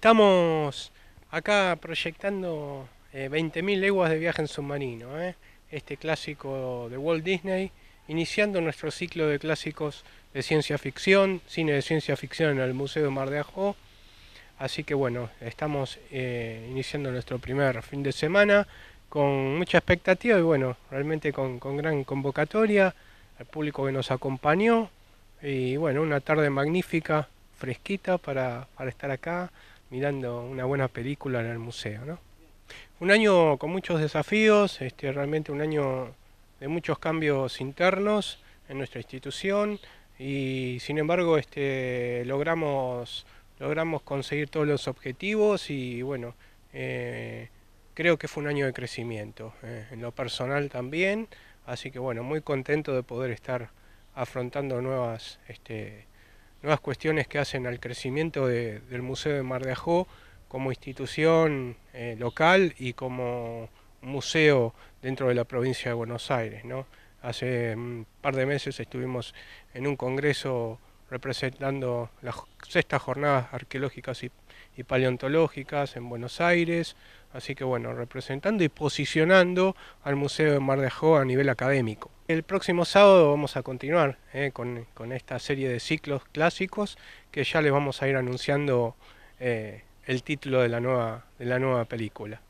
Estamos acá proyectando 20.000 eh, leguas de viaje en submarino, eh. este clásico de Walt Disney, iniciando nuestro ciclo de clásicos de ciencia ficción, cine de ciencia ficción en el Museo de Mar de Ajó. Así que bueno, estamos eh, iniciando nuestro primer fin de semana con mucha expectativa y bueno, realmente con, con gran convocatoria, al público que nos acompañó y bueno, una tarde magnífica, fresquita para, para estar acá mirando una buena película en el museo. ¿no? Un año con muchos desafíos, este, realmente un año de muchos cambios internos en nuestra institución y sin embargo este, logramos, logramos conseguir todos los objetivos y bueno, eh, creo que fue un año de crecimiento, eh, en lo personal también, así que bueno, muy contento de poder estar afrontando nuevas... Este, nuevas cuestiones que hacen al crecimiento del Museo de Mar de Ajó como institución eh, local y como museo dentro de la provincia de Buenos Aires. Hace un mm, par de meses estuvimos en un congreso representando las sextas jornadas arqueológicas y, y, paleontológicas en Buenos Aires, así que bueno, representando y posicionando al Museo de Mar de Ajó a nivel académico. El próximo sábado vamos a continuar eh, con, esta serie de ciclos clásicos que ya les vamos a ir anunciando eh, el título de la nueva película.